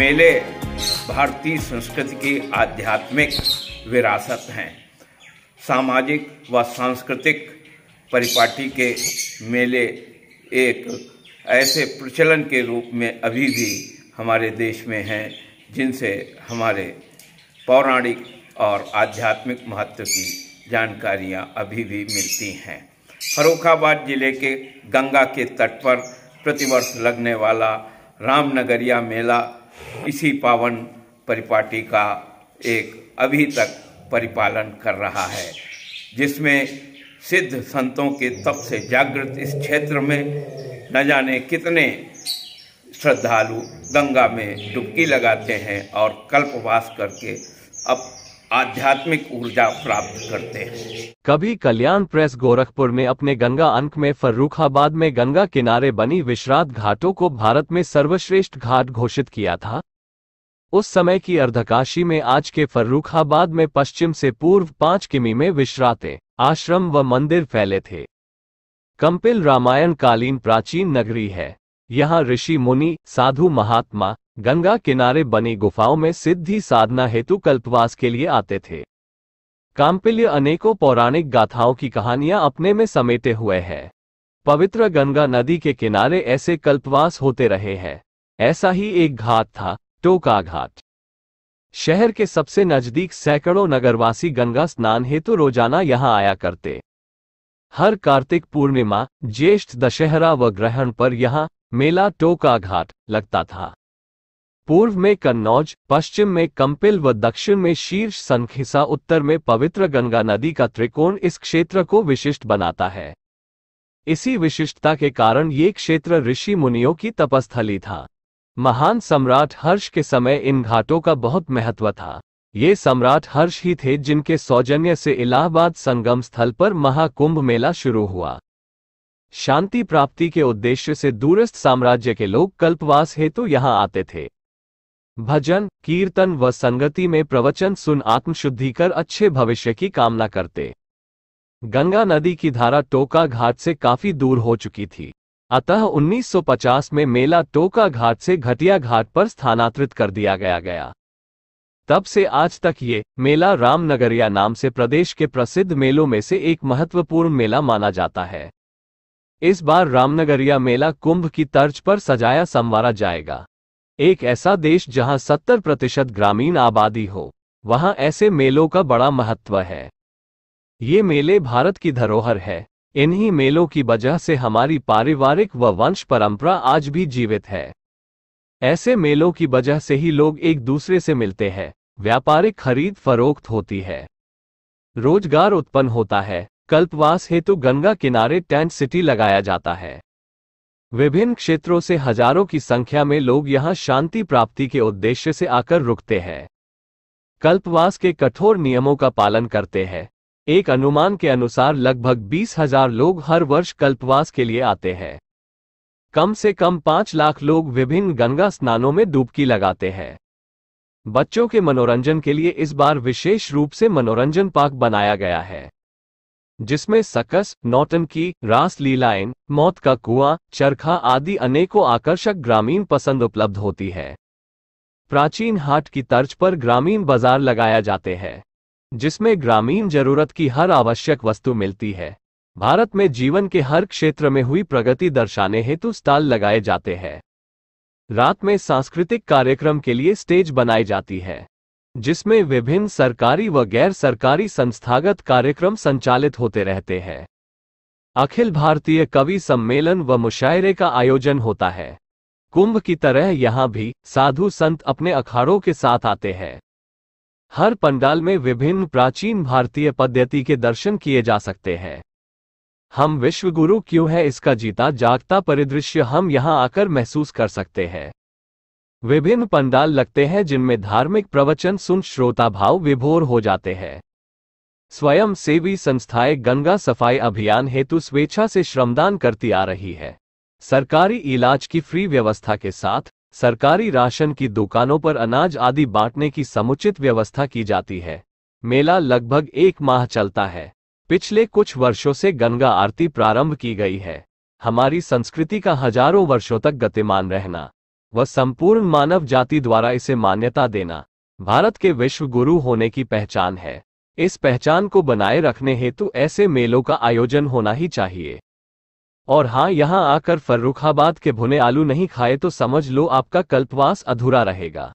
मेले भारतीय संस्कृति की आध्यात्मिक विरासत हैं सामाजिक व सांस्कृतिक परिपाटी के मेले एक ऐसे प्रचलन के रूप में अभी भी हमारे देश में हैं जिनसे हमारे पौराणिक और आध्यात्मिक महत्व की जानकारियां अभी भी मिलती हैं फरुखाबाद जिले के गंगा के तट पर प्रतिवर्ष लगने वाला रामनगरिया मेला इसी पावन परिपाटी का एक अभी तक परिपालन कर रहा है जिसमें सिद्ध संतों के तप से जागृत इस क्षेत्र में न जाने कितने श्रद्धालु गंगा में डुबकी लगाते हैं और कल्पवास करके अप आध्यात्मिक ऊर्जा प्राप्त करते हैं कभी कल्याण प्रेस गोरखपुर में अपने गंगा अंक में फर्रुखाबाद में गंगा किनारे बनी विश्रात घाटों को भारत में सर्वश्रेष्ठ घाट घोषित किया था उस समय की अर्धकाशी में आज के फर्रुखाबाद में पश्चिम से पूर्व पांच किमी में विश्राते आश्रम व मंदिर फैले थे कंपिल रामायण कालीन प्राचीन नगरी है यहाँ ऋषि मुनि साधु महात्मा गंगा किनारे बनी गुफाओं में सिद्धि साधना हेतु कल्पवास के लिए आते थे काम्पिल्य अनेकों पौराणिक गाथाओं की कहानियां अपने में समेटे हुए हैं पवित्र गंगा नदी के किनारे ऐसे कल्पवास होते रहे हैं ऐसा ही एक घाट था टोका घाट शहर के सबसे नजदीक सैकड़ों नगरवासी गंगा स्नान हेतु रोजाना यहाँ आया करते हर कार्तिक पूर्णिमा ज्येष्ठ दशहरा व ग्रहण पर यहाँ मेला टोका घाट लगता था पूर्व में कन्नौज पश्चिम में कंपिल व दक्षिण में शीर्ष संखिसा उत्तर में पवित्र गंगा नदी का त्रिकोण इस क्षेत्र को विशिष्ट बनाता है इसी विशिष्टता के कारण ये क्षेत्र ऋषि मुनियों की तपस्थली था महान सम्राट हर्ष के समय इन घाटों का बहुत महत्व था ये सम्राट हर्ष ही थे जिनके सौजन्य से इलाहाबाद संगम स्थल पर महाकुंभ मेला शुरू हुआ शांति प्राप्ति के उद्देश्य से दूरस्थ साम्राज्य के लोग कल्पवास हेतु तो यहाँ आते थे भजन कीर्तन व संगति में प्रवचन सुन आत्मशुद्धि कर अच्छे भविष्य की कामना करते गंगा नदी की धारा टोका घाट से काफी दूर हो चुकी थी अतः 1950 में मेला टोका घाट से घटिया घाट पर स्थानांतरित कर दिया गया गया तब से आज तक ये मेला रामनगरिया नाम से प्रदेश के प्रसिद्ध मेलों में से एक महत्वपूर्ण मेला माना जाता है इस बार रामनगरिया मेला कुंभ की तर्ज पर सजाया संवारा जाएगा एक ऐसा देश जहां 70 प्रतिशत ग्रामीण आबादी हो वहां ऐसे मेलों का बड़ा महत्व है ये मेले भारत की धरोहर है इन्हीं मेलों की वजह से हमारी पारिवारिक व वंश परंपरा आज भी जीवित है ऐसे मेलों की वजह से ही लोग एक दूसरे से मिलते हैं व्यापारिक खरीद फरोख्त होती है रोजगार उत्पन्न होता है कल्पवास हेतु गंगा किनारे टेंट सिटी लगाया जाता है विभिन्न क्षेत्रों से हजारों की संख्या में लोग यहां शांति प्राप्ति के उद्देश्य से आकर रुकते हैं कल्पवास के कठोर नियमों का पालन करते हैं एक अनुमान के अनुसार लगभग बीस हजार लोग हर वर्ष कल्पवास के लिए आते हैं कम से कम पांच लाख लोग विभिन्न गंगा स्नानों में डुबकी लगाते हैं बच्चों के मनोरंजन के लिए इस बार विशेष रूप से मनोरंजन पार्क बनाया गया है जिसमें सकस नौटन की रास लीलाएं मौत का कुआं चरखा आदि अनेकों आकर्षक ग्रामीण पसंद उपलब्ध होती है प्राचीन हाट की तर्ज पर ग्रामीण बाजार लगाया जाते हैं जिसमें ग्रामीण जरूरत की हर आवश्यक वस्तु मिलती है भारत में जीवन के हर क्षेत्र में हुई प्रगति दर्शाने हेतु स्टाल लगाए जाते हैं रात में सांस्कृतिक कार्यक्रम के लिए स्टेज बनाई जाती है जिसमें विभिन्न सरकारी व गैर सरकारी संस्थागत कार्यक्रम संचालित होते रहते हैं अखिल भारतीय कवि सम्मेलन व मुशायरे का आयोजन होता है कुंभ की तरह यहाँ भी साधु संत अपने अखाड़ों के साथ आते हैं हर पंडाल में विभिन्न प्राचीन भारतीय पद्धति के दर्शन किए जा सकते हैं हम विश्वगुरु क्यों है इसका जीता जागता परिदृश्य हम यहाँ आकर महसूस कर सकते हैं विभिन्न पंडाल लगते हैं जिनमें धार्मिक प्रवचन सुन श्रोता भाव विभोर हो जाते हैं स्वयं सेवी संस्थाएं गंगा सफाई अभियान हेतु स्वेच्छा से श्रमदान करती आ रही है सरकारी इलाज की फ्री व्यवस्था के साथ सरकारी राशन की दुकानों पर अनाज आदि बांटने की समुचित व्यवस्था की जाती है मेला लगभग एक माह चलता है पिछले कुछ वर्षों से गंगा आरती प्रारंभ की गई है हमारी संस्कृति का हजारों वर्षों तक गतिमान रहना व संपूर्ण मानव जाति द्वारा इसे मान्यता देना भारत के विश्व गुरु होने की पहचान है इस पहचान को बनाए रखने हेतु ऐसे मेलों का आयोजन होना ही चाहिए और हाँ यहाँ आकर फर्रुखाबाद के भुने आलू नहीं खाए तो समझ लो आपका कल्पवास अधूरा रहेगा